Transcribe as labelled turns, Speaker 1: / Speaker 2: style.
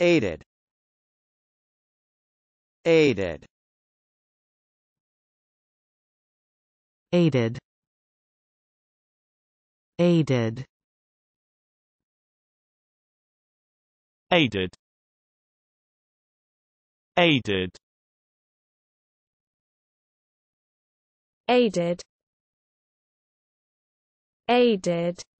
Speaker 1: aided aided aided aided aided aided aided aided